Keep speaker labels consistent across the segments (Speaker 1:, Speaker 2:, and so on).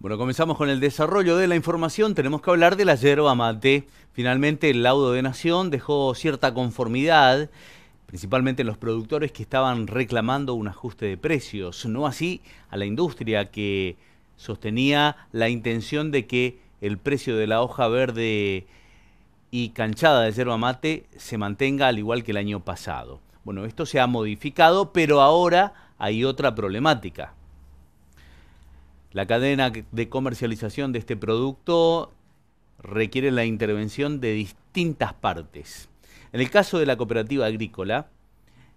Speaker 1: Bueno, comenzamos con el desarrollo de la información. Tenemos que hablar de la yerba mate. Finalmente, el laudo de Nación dejó cierta conformidad, principalmente en los productores que estaban reclamando un ajuste de precios. No así a la industria que sostenía la intención de que el precio de la hoja verde y canchada de yerba mate se mantenga al igual que el año pasado. Bueno, esto se ha modificado, pero ahora hay otra problemática. La cadena de comercialización de este producto requiere la intervención de distintas partes. En el caso de la cooperativa agrícola,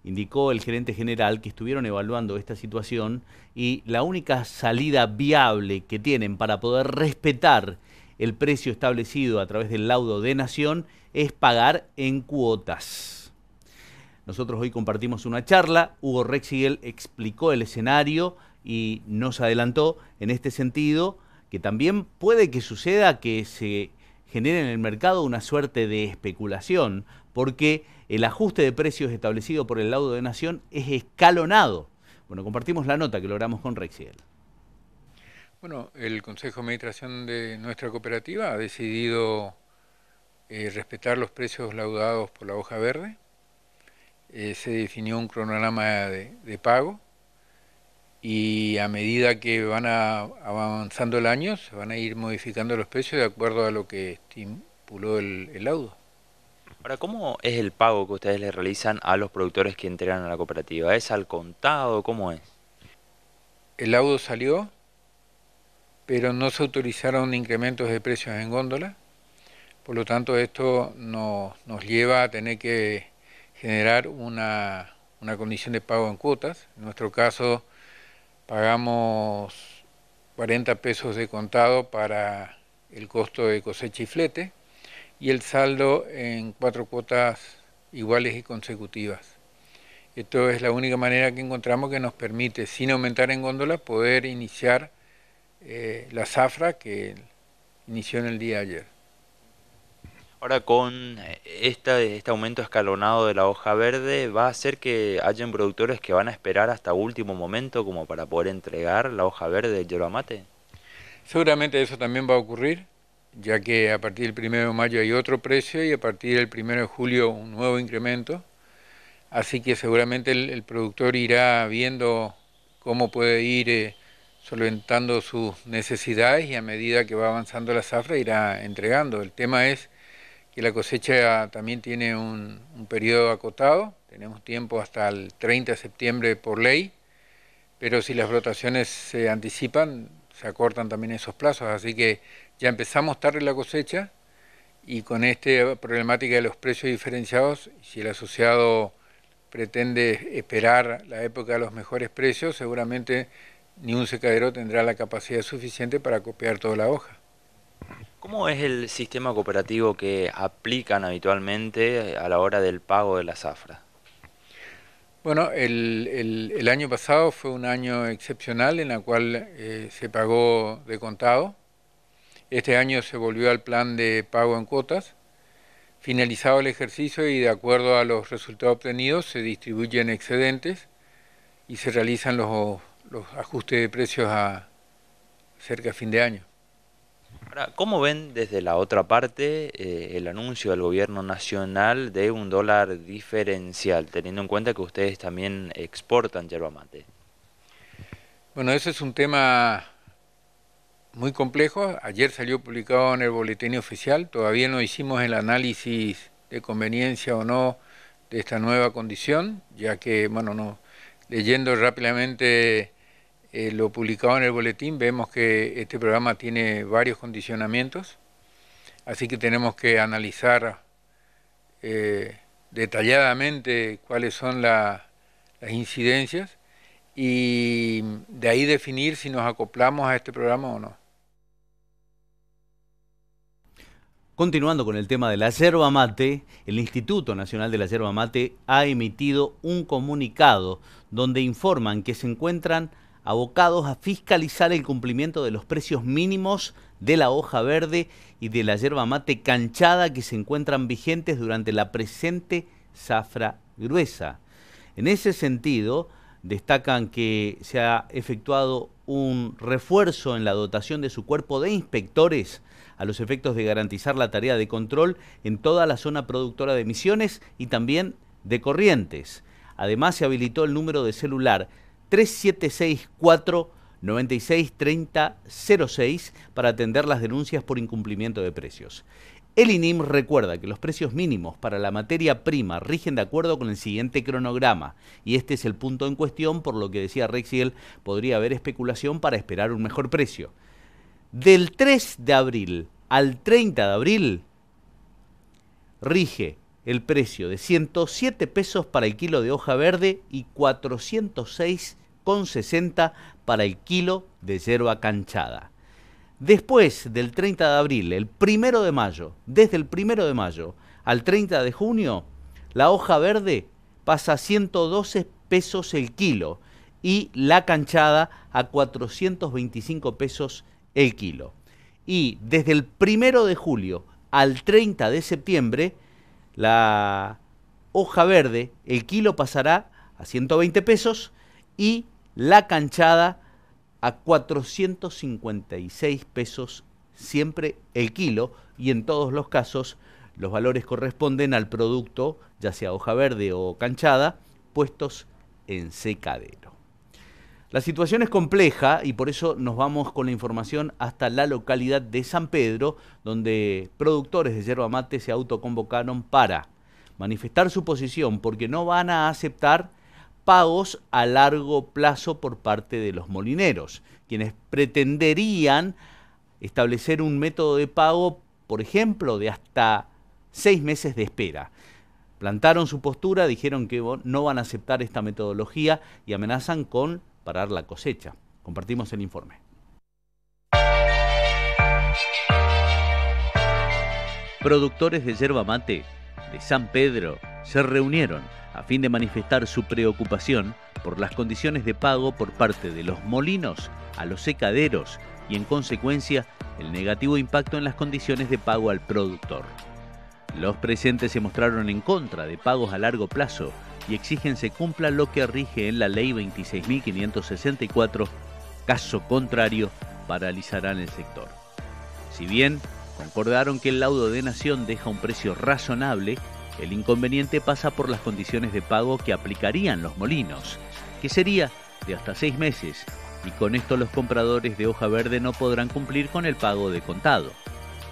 Speaker 1: indicó el gerente general que estuvieron evaluando esta situación y la única salida viable que tienen para poder respetar el precio establecido a través del laudo de nación es pagar en cuotas. Nosotros hoy compartimos una charla, Hugo Rexigel explicó el escenario, y nos adelantó en este sentido que también puede que suceda que se genere en el mercado una suerte de especulación, porque el ajuste de precios establecido por el laudo de Nación es escalonado. Bueno, compartimos la nota que logramos con Rexiel.
Speaker 2: Bueno, el Consejo de Administración de nuestra cooperativa ha decidido eh, respetar los precios laudados por la hoja verde. Eh, se definió un cronograma de pago y a medida que van avanzando el año se van a ir modificando los precios de acuerdo a lo que estipuló el, laudo. Ahora, ¿cómo es el pago que ustedes le realizan a los productores que entregan a la cooperativa? ¿Es al contado? ¿Cómo es? El laudo salió, pero no se autorizaron incrementos de precios en góndola. Por lo tanto, esto nos lleva a tener que generar una, una condición de pago en cuotas. En nuestro caso, Pagamos 40 pesos de contado para el costo de cosecha y flete y el saldo en cuatro cuotas iguales y consecutivas. Esto es la única manera que encontramos que nos permite, sin aumentar en góndola, poder iniciar eh, la zafra que inició en el día de ayer. Ahora con eh, esta, este aumento escalonado de la hoja verde va a hacer que hayan productores que van a esperar hasta último momento como para poder entregar la hoja verde de yerba mate. Seguramente eso también va a ocurrir, ya que a partir del 1 de mayo hay otro precio y a partir del 1 de julio un nuevo incremento. Así que seguramente el, productor irá viendo cómo puede ir eh, solventando sus necesidades y a medida que va avanzando la zafra irá entregando. El tema es que la cosecha también tiene un, periodo acotado, tenemos tiempo hasta el 30 de septiembre por ley, pero si las rotaciones se anticipan, se acortan también esos plazos, así que ya empezamos tarde la cosecha y con esta problemática de los precios diferenciados, si el asociado pretende esperar la época de los mejores precios, seguramente ni un secadero tendrá la capacidad suficiente para copiar toda la hoja.
Speaker 1: ¿Cómo es el sistema cooperativo que aplican habitualmente eh, a la hora del pago de la zafra?
Speaker 2: Bueno, el, año pasado fue un año excepcional en el cual eh, se pagó de contado. Este año se volvió al plan de pago en cuotas. Finalizado el ejercicio y de acuerdo a los resultados obtenidos se distribuyen excedentes y se realizan los, ajustes de precios a cerca de fin de año. Ahora, ¿cómo ven desde la otra parte
Speaker 1: eh, el anuncio del gobierno nacional de un dólar diferencial, teniendo en cuenta que ustedes también exportan yerba mate?
Speaker 2: Bueno, eso es un tema muy complejo. Ayer salió publicado en el boletín oficial. Todavía no hicimos el análisis de conveniencia o no de esta nueva condición, ya que, bueno, no leyendo rápidamente eh, lo publicado en el boletín, vemos que este programa tiene varios condicionamientos, así que tenemos que analizar eh, detalladamente cuáles son las incidencias y de ahí definir si nos acoplamos a este programa o no.
Speaker 1: Continuando con el tema de la yerba mate, el Instituto Nacional de la Yerba Mate ha emitido un comunicado donde informan que se encuentran abocados a fiscalizar el cumplimiento de los precios mínimos de la hoja verde y de la yerba mate canchada que se encuentran vigentes durante la presente zafra gruesa. En ese sentido, destacan que se ha efectuado un refuerzo en la dotación de su cuerpo de inspectores a los efectos de garantizar la tarea de control en toda la zona productora de emisiones y también de corrientes. Además, se habilitó el número de celular 3764 963006 para atender las denuncias por incumplimiento de precios. El INIM recuerda que los precios mínimos para la materia prima rigen de acuerdo con el siguiente cronograma, y este es el punto en cuestión, por lo que decía Rexiel, podría haber especulación para esperar un mejor precio. Del 3 de abril al 30 de abril rige el precio de 107 pesos para el kilo de hoja verde y 406 con 60 para el kilo de yerba canchada. Después del 30 de abril, el 1 de mayo, desde el 1 de mayo al 30 de junio, la hoja verde pasa a 112 pesos el kilo y la canchada a 425 pesos el kilo. Y desde el 1 de julio al 30 de septiembre, la hoja verde, el kilo pasará a 120 pesos y la canchada a 456 pesos siempre el kilo y en todos los casos los valores corresponden al producto, ya sea hoja verde o canchada, puestos en secadero. La situación es compleja y por eso nos vamos con la información hasta la localidad de San Pedro, donde productores de yerba mate se autoconvocaron para manifestar su posición porque no van a aceptar pagos a largo plazo por parte de los molineros, quienes pretenderían establecer un método de pago, por ejemplo, de hasta seis meses de espera. Plantaron su postura, dijeron que no van a aceptar esta metodología y amenazan con parar la cosecha. Compartimos el informe. Productores de yerba mate de San Pedro se reunieron a fin de manifestar su preocupación por las condiciones de pago por parte de los molinos a los secaderos y en consecuencia el negativo impacto en las condiciones de pago al productor. Los presentes se mostraron en contra de pagos a largo plazo y exigen se cumpla lo que rige en la ley 26.564, caso contrario paralizarán el sector. Si bien concordaron que el laudo de nación deja un precio razonable, el inconveniente pasa por las condiciones de pago que aplicarían los molinos, que sería de hasta seis meses, y con esto los compradores de hoja verde no podrán cumplir con el pago de contado.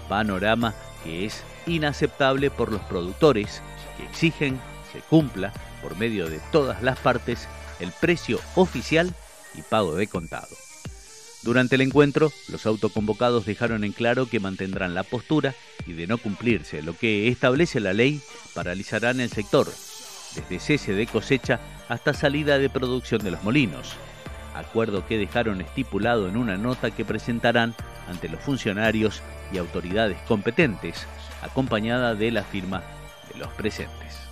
Speaker 1: Panorama que es inaceptable por los productores, que exigen se cumpla por medio de todas las partes el precio oficial y pago de contado. Durante el encuentro, los autoconvocados dejaron en claro que mantendrán la postura y de no cumplirse lo que establece la ley, paralizarán el sector, desde cese de cosecha hasta salida de producción de los molinos, acuerdo que dejaron estipulado en una nota que presentarán ante los funcionarios y autoridades competentes, acompañada de la firma de los presentes.